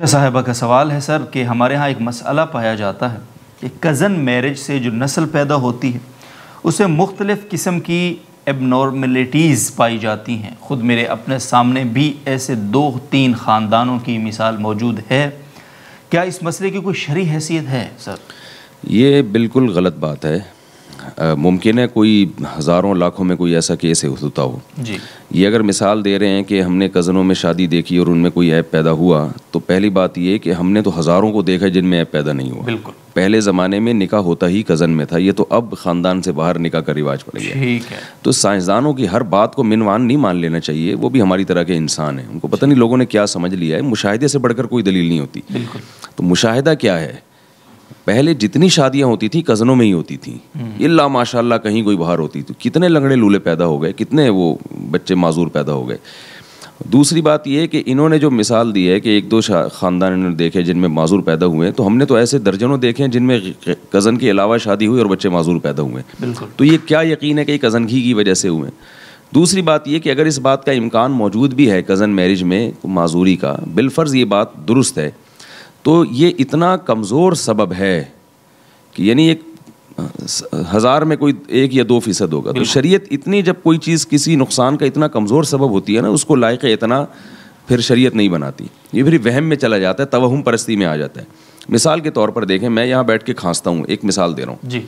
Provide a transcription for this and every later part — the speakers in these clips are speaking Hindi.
अच्छा साहबा का सवाल है सर कि हमारे यहाँ एक मसला पाया जाता है कि कज़न मैरिज से जो नस्ल पैदा होती है उसे मुख्तलिफ़ किस्म की एबनॉर्मलिटीज़ पाई जाती हैं ख़ुद मेरे अपने सामने भी ऐसे दो तीन ख़ानदानों की मिसाल मौजूद है क्या इस मसले की कोई शरी हैसियत है सर ये बिल्कुल गलत बात है मुमकिन है कोई हज़ारों लाखों में कोई ऐसा केस होता हो जी ये अगर मिसाल दे रहे हैं कि हमने कज़नों में शादी देखी और उनमें कोई ऐप पैदा हुआ तो पहली बात ये कि हमने तो हज़ारों को देखा जिनमें ऐप पैदा नहीं हुआ बिल्कुल पहले ज़माने में निका होता ही कज़न में था ये तो अब ख़ानदान से बाहर निका का रिवाज पड़ गया ठीक है तो साइंसदानों की हर बात को मिनवान नहीं मान लेना चाहिए वो भी हमारी तरह के इंसान हैं उनको पता नहीं लोगों ने क्या समझ लिया है मुशाहदे से बढ़कर कोई दलील नहीं होती बिल्कुल तो मुशाहिदा क्या है पहले जितनी शादियां होती थी कज़नों में ही होती थी हम्म। इल्ला माशाल्लाह कहीं कोई बाहर होती थी कितने लंगड़े लूले पैदा हो गए कितने वो बच्चे माजूर पैदा हो गए दूसरी बात यह कि इन्होंने जो मिसाल दी है कि एक दो ख़ानदान इन्होंने देखे जिनमें माजूर पैदा हुए हैं तो हमने तो ऐसे दर्जनों देखे हैं जिनमें कज़न के अलावा शादी हुई और बच्चे माजूर पैदा हुए हैं तो ये क्या यकीन है कि कज़न घी की वजह से हुए दूसरी बात यह कि अगर इस बात का इम्कान मौजूद भी है कज़न मैरिज में माजूरी का बिलफर्ज़ ये बात दुरुस्त है तो ये इतना कमज़ोर सबब है कि यानी एक हज़ार में कोई एक या दो फीसद होगा तो शरीयत इतनी जब कोई चीज़ किसी नुकसान का इतना कमज़ोर सबब होती है ना उसको लायक इतना फिर शरीयत नहीं बनाती ये फिर वहम में चला जाता है तवहम परस्ती में आ जाता है मिसाल के तौर पर देखें मैं यहाँ बैठ के खांसता हूँ एक मिसाल दे रहा हूँ जी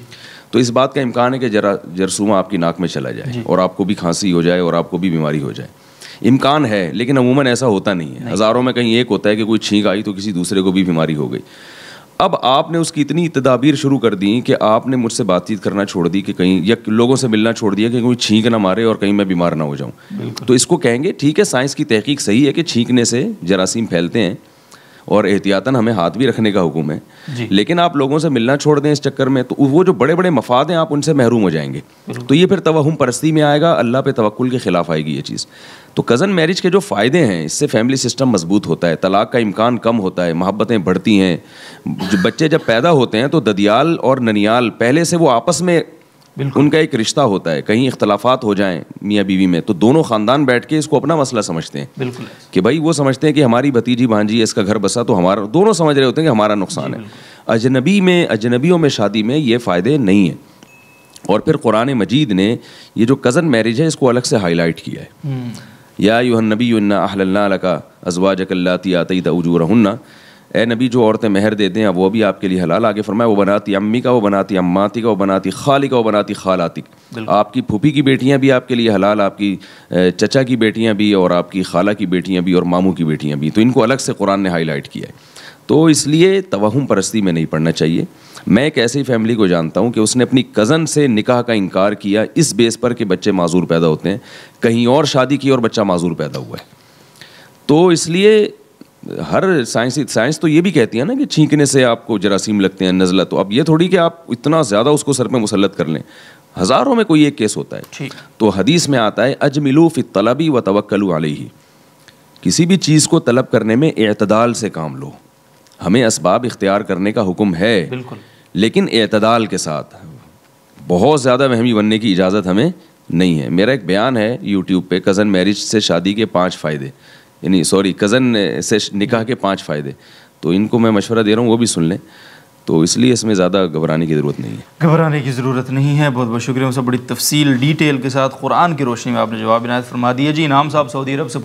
तो इस बात का इम्कान है कि जरा जरसूमा आपकी नाक में चला जाए और आपको भी खांसी हो जाए और आपको भी बीमारी हो जाए इम्कान है लेकिन अमूमन ऐसा होता नहीं है हज़ारों में कहीं एक होता है कि कोई छींक आई तो किसी दूसरे को भी बीमारी हो गई अब आपने उसकी इतनी तदाबीर शुरू कर दी कि आपने मुझसे बातचीत करना छोड़ दी कि कहीं या लोगों से मिलना छोड़ दिया कि कोई छींक ना मारे और कहीं मैं बीमार ना हो जाऊँ तो इसको कहेंगे ठीक है साइंस की तहकीक सही है कि छींकने से जरासीम फैलते हैं और एहतियातन हमें हाथ भी रखने का हुक्म है लेकिन आप लोगों से मिलना छोड़ दें इस चक्कर में तो वो जो बड़े बड़े मफाद हैं आप उनसे महरूम हो जाएंगे तो ये फिर तवहम परस्ती में आएगा अल्लाह पे तवक्ल के खिलाफ आएगी ये चीज़ तो कज़न मैरिज के जो फ़ायदे हैं इससे फैमिली सिस्टम मजबूत होता है तलाक का इम्कान कम होता है मोहब्बतें बढ़ती हैं बच्चे जब पैदा होते हैं तो ददियाल और ननियाल पहले से वो आपस में उनका एक रिश्ता होता है कहीं इख्तलाफात हो जाएं मियाँ बीवी में तो दोनों खानदान बैठ के इसको अपना मसला समझते हैं बिल्कुल कि भाई वो समझते हैं कि हमारी भतीजी भांजी इसका घर बसा तो हमारा दोनों समझ रहे होते हैं कि हमारा नुकसान है अजनबी में अजनबियों में शादी में ये फ़ायदे नहीं हैं और फिर कुरान मजीद ने ये जो कज़न मैरिज है इसको अलग से हाईलाइट किया है हम्म। या नबी यूहनबी अहल्ला अजवाजकल्लाती आती तजूरहन्ना ए नबी जो औरतें महर देते हैं वो भी आपके लिए हलाल आगे फरमाए वो बनाती अम्मी का वो बनाती अम्माती का वो बनाती खाली का वो बनाती खालाती आपकी फूफी की बेटियाँ भी आपके लिए हलाल आपकी चचा की बेटियाँ भी और आपकी खाला की बेटियाँ भी और मामू की बेटियाँ भी तो इनको अलग से कुरान ने हाईलाइट किया है तो इसलिए तवहम परस्ती में नहीं पढ़ना चाहिए मैं एक ऐसी फैमिली को जानता हूँ कि उसने अपनी कज़न से निकाह का इनकार किया इस बेस पर कि बच्चे माजूर पैदा होते हैं कहीं और शादी की और बच्चा माजूर पैदा हुआ है तो इसलिए हर साइंस साइंस तो ये भी कहती है ना कि छींकने से आपको जरासीम लगते हैं नज़ला तो अब ये थोड़ी कि आप इतना ज़्यादा उसको सर पे मुसलत कर लें हज़ारों में कोई एक केस होता है तो हदीस में आता है अजमिलू तलबी व तवक्लू ही किसी भी चीज़ को तलब करने में अतदाल से काम लो हमें इसबाब इख्तियार करने का हुक्म है लेकिन एतदाल के साथ बहुत ज़्यादा वहमी बनने की इजाज़त हमें नहीं है मेरा एक बयान है यूट्यूब पे कज़न मैरिज से शादी के पांच फ़ायदे यानी सॉरी कज़न से निकाह के पांच फ़ायदे तो इनको मैं मशवरा दे रहा हूँ वो भी सुन लें तो इसलिए इसमें ज़्यादा घबराने की ज़रूरत नहीं है घबराने की ज़रूरत नहीं है बहुत बहुत शुक्रिया सब बड़ी तफसील डिटेल के साथ कुरान की रोशनी में आपने जवाब इनायत फरमा दिया जी इनाम साहब सऊदी अरब से